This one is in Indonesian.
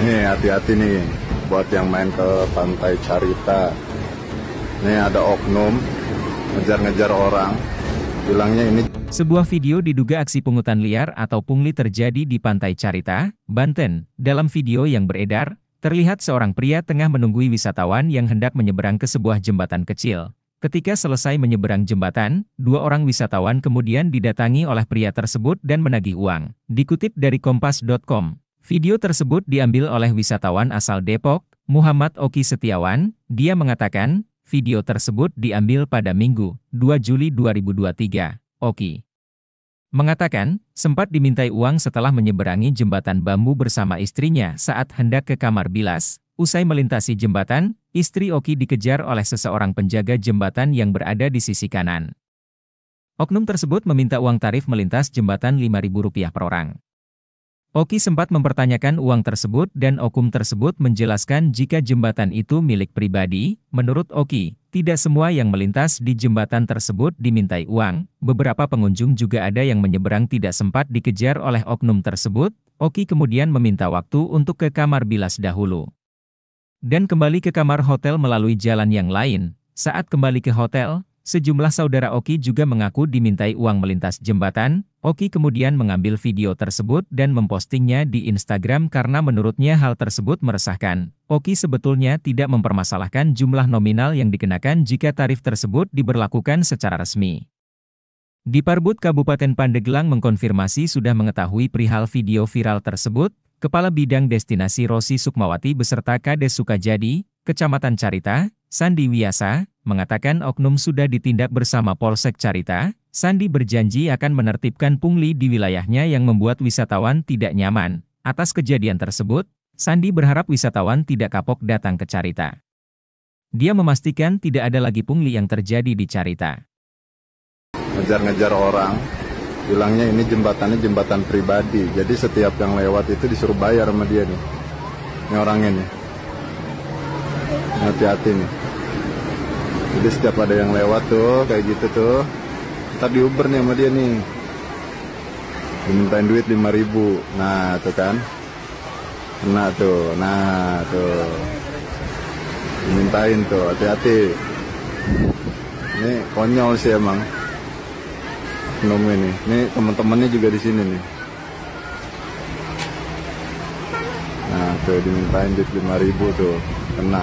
Nih hati-hati nih buat yang main ke pantai Carita. Nih ada oknum ngejar-ngejar orang. Bilangnya ini sebuah video diduga aksi pungutan liar atau pungli terjadi di Pantai Carita, Banten. Dalam video yang beredar, terlihat seorang pria tengah menunggui wisatawan yang hendak menyeberang ke sebuah jembatan kecil. Ketika selesai menyeberang jembatan, dua orang wisatawan kemudian didatangi oleh pria tersebut dan menagih uang. Dikutip dari kompas.com. Video tersebut diambil oleh wisatawan asal Depok, Muhammad Oki Setiawan. Dia mengatakan, video tersebut diambil pada Minggu, 2 Juli 2023. Oki mengatakan, sempat dimintai uang setelah menyeberangi jembatan bambu bersama istrinya saat hendak ke kamar bilas. Usai melintasi jembatan, istri Oki dikejar oleh seseorang penjaga jembatan yang berada di sisi kanan. Oknum tersebut meminta uang tarif melintas jembatan Rp5.000 per orang. Oki sempat mempertanyakan uang tersebut dan Okum tersebut menjelaskan jika jembatan itu milik pribadi. Menurut Oki, tidak semua yang melintas di jembatan tersebut dimintai uang. Beberapa pengunjung juga ada yang menyeberang tidak sempat dikejar oleh oknum tersebut. Oki kemudian meminta waktu untuk ke kamar bilas dahulu. Dan kembali ke kamar hotel melalui jalan yang lain. Saat kembali ke hotel, Sejumlah saudara Oki juga mengaku dimintai uang melintas jembatan, Oki kemudian mengambil video tersebut dan mempostingnya di Instagram karena menurutnya hal tersebut meresahkan. Oki sebetulnya tidak mempermasalahkan jumlah nominal yang dikenakan jika tarif tersebut diberlakukan secara resmi. Di Parbut Kabupaten Pandeglang mengkonfirmasi sudah mengetahui perihal video viral tersebut, Kepala Bidang Destinasi Rosi Sukmawati beserta Kades Sukajadi, Kecamatan Carita, Sandi Wiasa, mengatakan Oknum sudah ditindak bersama Polsek Carita, Sandi berjanji akan menertibkan pungli di wilayahnya yang membuat wisatawan tidak nyaman. Atas kejadian tersebut, Sandi berharap wisatawan tidak kapok datang ke Carita. Dia memastikan tidak ada lagi pungli yang terjadi di Carita. Ngejar-ngejar orang, bilangnya ini jembatannya jembatan pribadi, jadi setiap yang lewat itu disuruh bayar sama dia nih. Ini orang ini, Hati-hati nih jadi setiap ada yang lewat tuh kayak gitu tuh tadi Uber nih sama dia nih dimintain duit 5000 nah tuh kan kena tuh nah tuh dimintain tuh hati-hati ini konyol sih emang nom ini ini teman-temannya juga di sini nih nah tuh dimintain duit 5000 tuh kena